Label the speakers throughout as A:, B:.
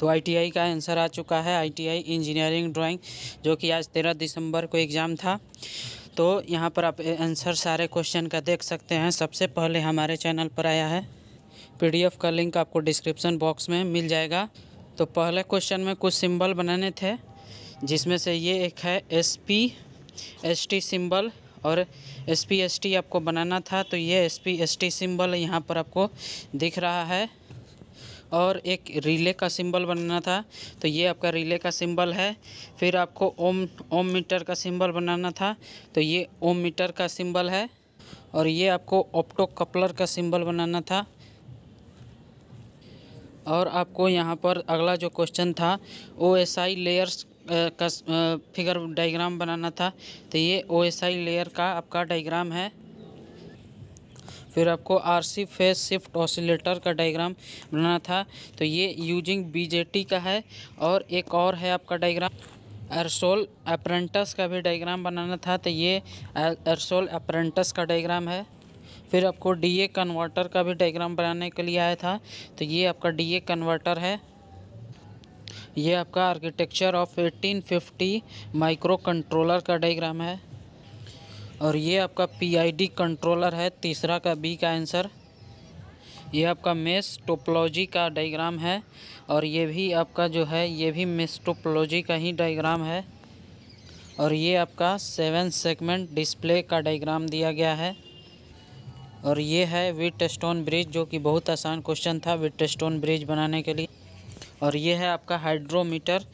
A: तो आईटीआई का आंसर आ चुका है आईटीआई इंजीनियरिंग ड्राइंग जो कि आज तेरह दिसंबर को एग्ज़ाम था तो यहाँ पर आप आंसर सारे क्वेश्चन का देख सकते हैं सबसे पहले हमारे चैनल पर आया है पीडीएफ का लिंक आपको डिस्क्रिप्शन बॉक्स में मिल जाएगा तो पहले क्वेश्चन में कुछ सिंबल बनाने थे जिसमें से ये एक है S P S T symbol और एस पी एस टी आपको बनाना था तो ये S P S T symbol यहाँ पर आपको दिख रहा है और एक रिले का सिंबल बनाना था तो ये आपका रिले का सिंबल है फिर आपको ओम ओम मीटर का सिंबल बनाना था तो ये ओम मीटर का सिंबल है और ये आपको ऑप्टो कपलर का सिंबल बनाना था और आपको यहाँ पर अगला जो क्वेश्चन था ओ एस आई लेयर्स का फिगर डायग्राम बनाना था तो ये ओ एस आई लेयर का आपका डायग्राम है फिर आपको आरसी फेस शिफ्ट ऑसिलेटर का डायग्राम बनाना था तो ये यूजिंग बीजेटी का है और एक और है आपका डायग्राम एरसोल अप्रेंटस का भी डायग्राम बनाना था तो ये एरसोल अप्रेंटस का डायग्राम है फिर आपको डीए कन्वर्टर का भी डायग्राम बनाने के लिए आया था तो ये आपका डीए कन्वर्टर है ये आपका आर्किटेक्चर ऑफ 1850 माइक्रो कंट्रोलर का डायग्राम है और ये आपका पीआईडी कंट्रोलर है तीसरा का बी का आंसर ये आपका मेस टोपोलॉजी का डायग्राम है और ये भी आपका जो है ये भी मेस टोपोलॉजी का ही डायग्राम है और ये आपका सेवन सेगमेंट डिस्प्ले का डायग्राम दिया गया है और ये है विट स्टोन ब्रिज जो कि बहुत आसान क्वेश्चन था विट स्टोन ब्रिज बनाने के लिए और ये है आपका हाइड्रोमीटर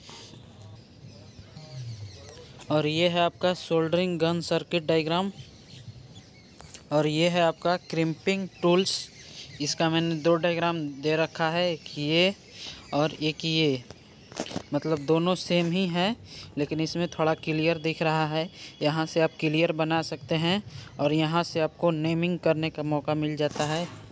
A: और ये है आपका सोल्डरिंग गन सर्किट डायग्राम और ये है आपका क्रिम्पिंग टूल्स इसका मैंने दो डायग्राम दे रखा है एक ये और एक ये मतलब दोनों सेम ही है लेकिन इसमें थोड़ा क्लियर दिख रहा है यहाँ से आप क्लियर बना सकते हैं और यहाँ से आपको नेमिंग करने का मौका मिल जाता है